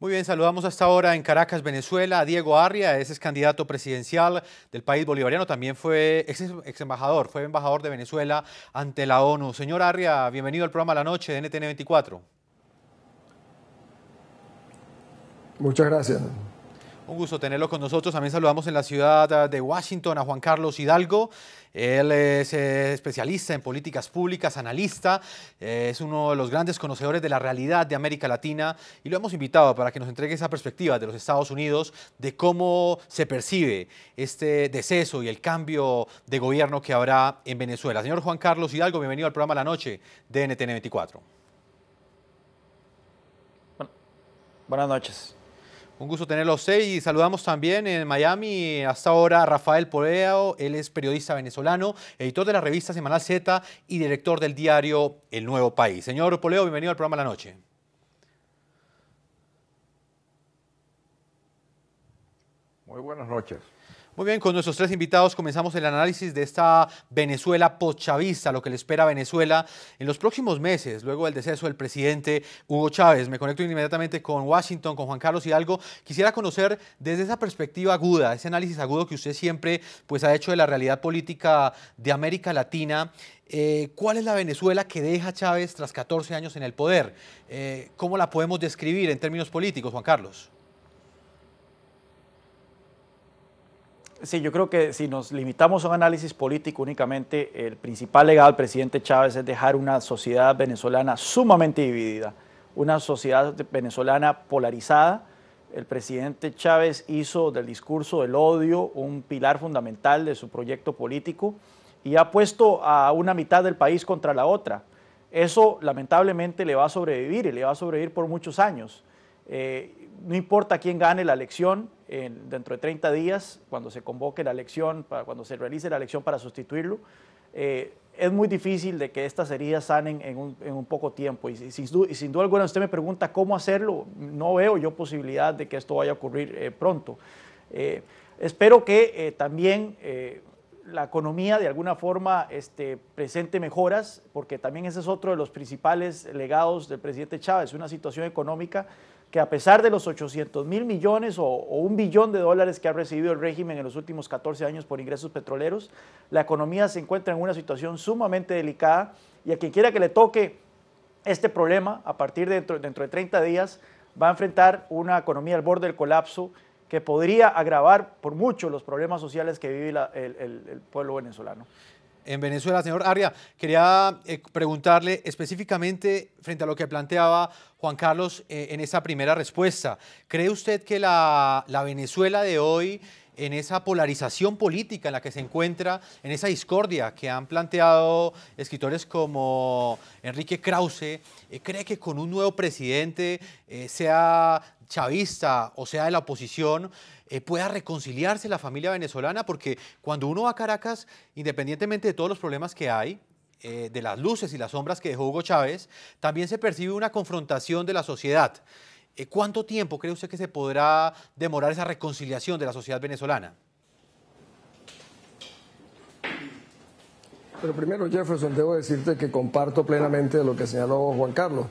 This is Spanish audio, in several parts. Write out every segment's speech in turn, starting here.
Muy bien, saludamos hasta ahora en Caracas, Venezuela, a Diego Arria, ese es candidato presidencial del país bolivariano, también fue ex, embajador, fue embajador de Venezuela ante la ONU. Señor Arria, bienvenido al programa La Noche de NTN 24. Muchas gracias. Un gusto tenerlo con nosotros. También saludamos en la ciudad eh, de Washington a Juan Carlos Hidalgo. Él es eh, especialista en políticas públicas, analista, eh, es uno de los grandes conocedores de la realidad de América Latina y lo hemos invitado para que nos entregue esa perspectiva de los Estados Unidos, de cómo se percibe este deceso y el cambio de gobierno que habrá en Venezuela. Señor Juan Carlos Hidalgo, bienvenido al programa La Noche de NTN 24. buenas noches. Un gusto tenerlo a y saludamos también en Miami hasta ahora a Rafael Poleo, él es periodista venezolano, editor de la revista Semanal Z y director del diario El Nuevo País. Señor Poleo, bienvenido al programa La Noche. Muy buenas noches. Muy bien, con nuestros tres invitados comenzamos el análisis de esta Venezuela post-Chavista, lo que le espera a Venezuela en los próximos meses, luego del deceso del presidente Hugo Chávez. Me conecto inmediatamente con Washington, con Juan Carlos Hidalgo. Quisiera conocer desde esa perspectiva aguda, ese análisis agudo que usted siempre pues, ha hecho de la realidad política de América Latina, eh, ¿Cuál es la Venezuela que deja Chávez tras 14 años en el poder? Eh, ¿Cómo la podemos describir en términos políticos, Juan Carlos? Sí, yo creo que si nos limitamos a un análisis político únicamente, el principal legado del presidente Chávez es dejar una sociedad venezolana sumamente dividida, una sociedad venezolana polarizada. El presidente Chávez hizo del discurso del odio un pilar fundamental de su proyecto político y ha puesto a una mitad del país contra la otra. Eso lamentablemente le va a sobrevivir y le va a sobrevivir por muchos años. Eh, no importa quién gane la elección, dentro de 30 días, cuando se convoque la elección, cuando se realice la elección para sustituirlo, eh, es muy difícil de que estas heridas sanen en un, poco tiempo. Y, sin, y sin duda alguna, usted me pregunta cómo hacerlo, no veo yo posibilidad de que esto vaya a ocurrir eh, pronto. espero que también la economía de alguna forma este, presente mejoras, porque también ese es otro de los principales legados del presidente Chávez, una situación económica que a pesar de los 800 mil millones o, un billón de dólares que ha recibido el régimen en los últimos 14 años por ingresos petroleros, la economía se encuentra en una situación sumamente delicada y a quien quiera que le toque este problema, a partir de dentro de 30 días, va a enfrentar una economía al borde del colapso que podría agravar por mucho los problemas sociales que vive el, pueblo venezolano en Venezuela. Señor Arria, quería eh, preguntarle específicamente frente a lo que planteaba Juan Carlos eh, en esa primera respuesta. ¿Cree usted que la, la Venezuela de hoy en esa polarización política en la que se encuentra, en esa discordia que han planteado escritores como Enrique Krause, eh, cree que con un nuevo presidente, eh, sea chavista o sea de la oposición, eh, pueda reconciliarse la familia venezolana, porque cuando uno va a Caracas, independientemente de todos los problemas que hay, de las luces y las sombras que dejó Hugo Chávez, también se percibe una confrontación de la sociedad. Eh, ¿Cuánto tiempo cree usted que se podrá demorar esa reconciliación de la sociedad venezolana? Pero primero, Jefferson, debo decirte que comparto plenamente lo que señaló Juan Carlos.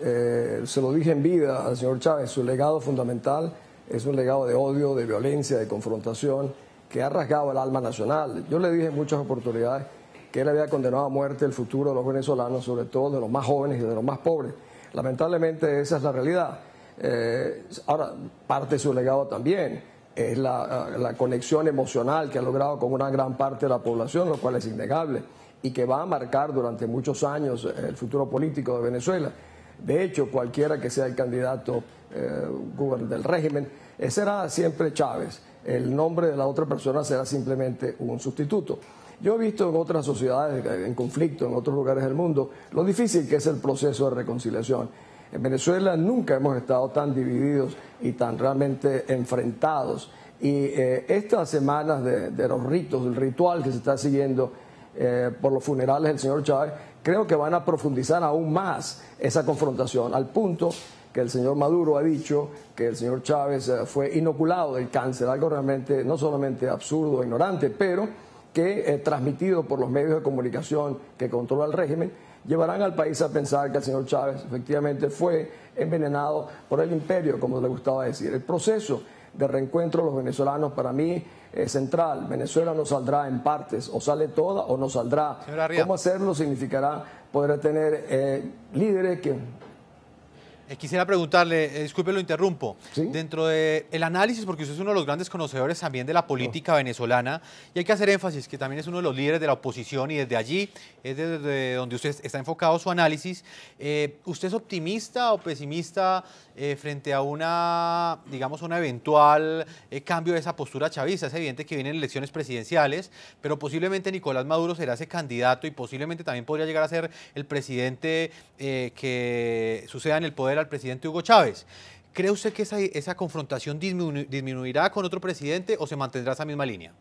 Eh, se lo dije en vida al señor Chávez, su legado fundamental es un legado de odio, de violencia, de confrontación, que ha rasgado el alma nacional. Yo le dije en muchas oportunidades que él había condenado a muerte el futuro de los venezolanos, sobre todo de los más jóvenes y de los más pobres. Lamentablemente esa es la realidad. Eh, ahora, parte de su legado también es la, conexión emocional que ha logrado con una gran parte de la población, lo cual es innegable y que va a marcar durante muchos años eh, el futuro político de Venezuela. De hecho, cualquiera que sea el candidato eh, del régimen, será siempre Chávez. El nombre de la otra persona será simplemente un sustituto. Yo he visto en otras sociedades, en conflicto, en otros lugares del mundo, lo difícil que es el proceso de reconciliación en Venezuela nunca hemos estado tan divididos y tan realmente enfrentados. Y eh, estas semanas de, los ritos, del ritual que se está siguiendo eh, por los funerales del señor Chávez, creo que van a profundizar aún más esa confrontación, al punto que el señor Maduro ha dicho que el señor Chávez eh, fue inoculado del cáncer, algo realmente no solamente absurdo, ignorante, pero que transmitido por los medios de comunicación que controla el régimen, llevarán al país a pensar que el señor Chávez efectivamente fue envenenado por el imperio, como le gustaba decir. El proceso de reencuentro de los venezolanos para mí es central. Venezuela no saldrá en partes, o sale toda o no saldrá. ¿Cómo hacerlo significará poder tener eh, líderes que eh, quisiera preguntarle, eh, disculpe lo interrumpo, dentro del análisis, porque usted es uno de los grandes conocedores también de la política oh. venezolana, y hay que hacer énfasis que también es uno de los líderes de la oposición y desde allí es desde donde usted está enfocado su análisis. Eh, ¿Usted es optimista o pesimista frente a una, digamos, un eventual cambio de esa postura chavista? Es evidente que vienen elecciones presidenciales, pero posiblemente Nicolás Maduro será ese candidato y posiblemente también podría llegar a ser el presidente que suceda en el poder al presidente Hugo Chávez. ¿Cree usted que esa, confrontación disminuirá con otro presidente o se mantendrá esa misma línea?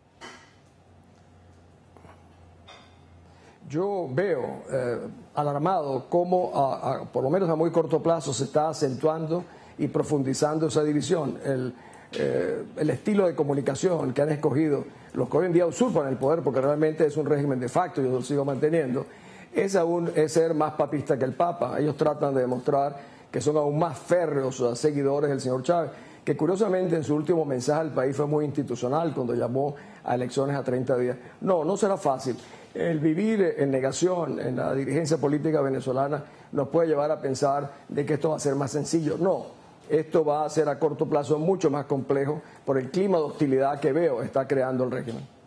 Yo veo eh, alarmado cómo, por lo menos a muy corto plazo, se está acentuando y profundizando esa división. Eh, el, estilo de comunicación que han escogido los que hoy en día usurpan el poder, porque realmente es un régimen de facto, yo lo sigo manteniendo, es aún es ser más papista que el Papa. Ellos tratan de demostrar que son aún más férreos seguidores del señor Chávez, que curiosamente en su último mensaje al país fue muy institucional cuando llamó a elecciones a 30 días. No, no será fácil. El vivir en negación en la dirigencia política venezolana nos puede llevar a pensar de que esto va a ser más sencillo. No, esto va a ser a corto plazo mucho más complejo por el clima de hostilidad que veo está creando el régimen.